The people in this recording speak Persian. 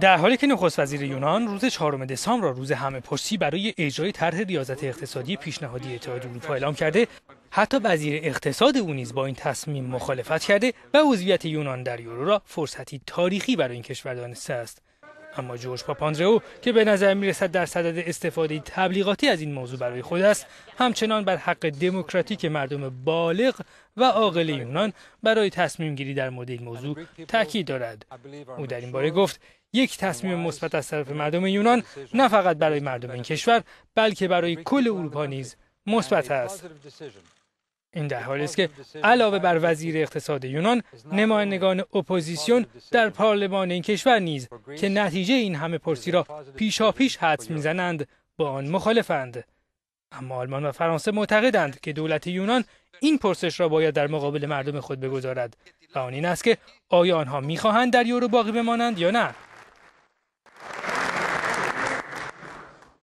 در حالی که نخست وزیر یونان روز 4 دسامبر را روز همه پرسی برای اجرای طرح ریاضت اقتصادی پیشنهادی اتحاد اروپا اعلام کرده حتی وزیر اقتصاد او نیز با این تصمیم مخالفت کرده و عضویت یونان در یورو را فرصتی تاریخی برای این کشور دانسته است اما جورج پاپاندرو که به نظر میرسد در صدد استفاده تبلیغاتی از این موضوع برای خود است همچنان بر حق دموکراتیک مردم بالغ و عاقل یونان برای تصمیم گیری در مورد این موضوع تاکید دارد او در این باره گفت یک تصمیم مثبت از طرف مردم یونان نه فقط برای مردم این کشور بلکه برای کل اروپا نیز مثبت است این در حالی است که علاوه بر وزیر اقتصاد یونان نمایندگان اپوزیسیون در پارلمان این کشور نیز که نتیجه این همه پرسی را پیش حدس میزنند با آن مخالفند اما آلمان و فرانسه معتقدند که دولت یونان این پرسش را باید در مقابل مردم خود بگذارد و آن این است که آیا آنها میخواهند در یورو باقی بمانند یا نه